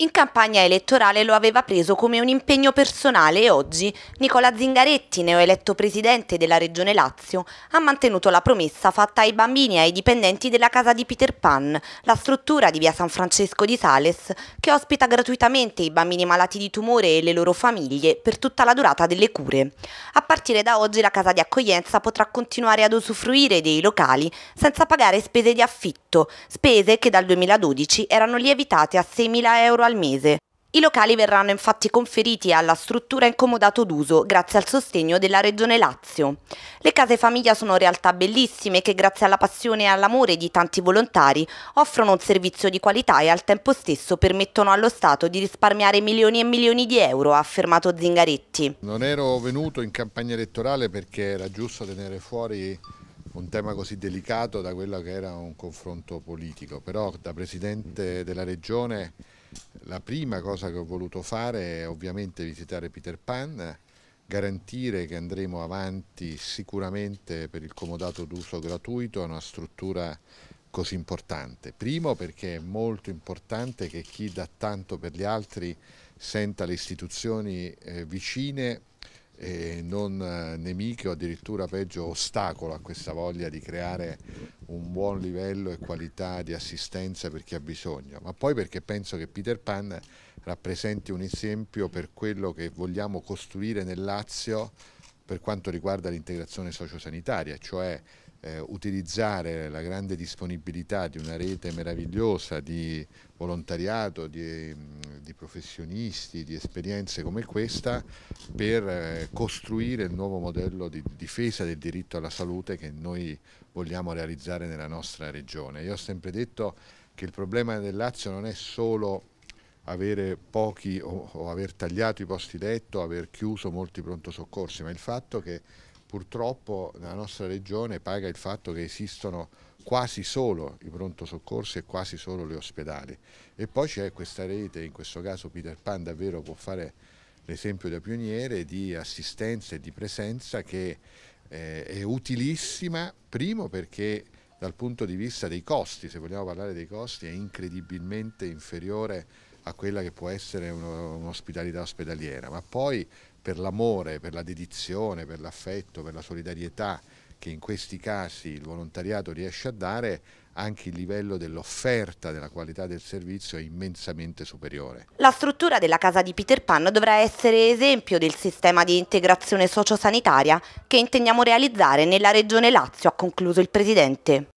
In campagna elettorale lo aveva preso come un impegno personale e oggi Nicola Zingaretti, neoeletto presidente della Regione Lazio, ha mantenuto la promessa fatta ai bambini e ai dipendenti della casa di Peter Pan, la struttura di via San Francesco di Sales, che ospita gratuitamente i bambini malati di tumore e le loro famiglie per tutta la durata delle cure. A partire da oggi la casa di accoglienza potrà continuare ad usufruire dei locali senza pagare spese di affitto, spese che dal 2012 erano lievitate a 6.000 euro al mese. I locali verranno infatti conferiti alla struttura incomodato d'uso grazie al sostegno della Regione Lazio. Le case famiglia sono realtà bellissime che grazie alla passione e all'amore di tanti volontari offrono un servizio di qualità e al tempo stesso permettono allo Stato di risparmiare milioni e milioni di euro, ha affermato Zingaretti. Non ero venuto in campagna elettorale perché era giusto tenere fuori un tema così delicato da quello che era un confronto politico, però da Presidente della Regione la prima cosa che ho voluto fare è ovviamente visitare Peter Pan, garantire che andremo avanti sicuramente per il comodato d'uso gratuito a una struttura così importante. Primo perché è molto importante che chi dà tanto per gli altri senta le istituzioni eh, vicine e non eh, nemiche o addirittura peggio ostacolo a questa voglia di creare un buon livello e qualità di assistenza per chi ha bisogno, ma poi perché penso che Peter Pan rappresenti un esempio per quello che vogliamo costruire nel Lazio per quanto riguarda l'integrazione sociosanitaria, cioè eh, utilizzare la grande disponibilità di una rete meravigliosa di volontariato, di di professionisti, di esperienze come questa per eh, costruire il nuovo modello di difesa del diritto alla salute che noi vogliamo realizzare nella nostra regione. Io ho sempre detto che il problema del Lazio non è solo avere pochi o, o aver tagliato i posti letto, aver chiuso molti pronto soccorsi, ma il fatto che purtroppo nella nostra regione paga il fatto che esistono quasi solo i pronto soccorsi e quasi solo gli ospedali e poi c'è questa rete, in questo caso Peter Pan davvero può fare l'esempio da pioniere di assistenza e di presenza che eh, è utilissima, primo perché dal punto di vista dei costi, se vogliamo parlare dei costi, è incredibilmente inferiore a quella che può essere un'ospitalità ospedaliera, ma poi per l'amore, per la dedizione, per l'affetto, per la solidarietà che in questi casi il volontariato riesce a dare, anche il livello dell'offerta della qualità del servizio è immensamente superiore. La struttura della casa di Peter Pan dovrà essere esempio del sistema di integrazione sociosanitaria che intendiamo realizzare nella regione Lazio, ha concluso il presidente.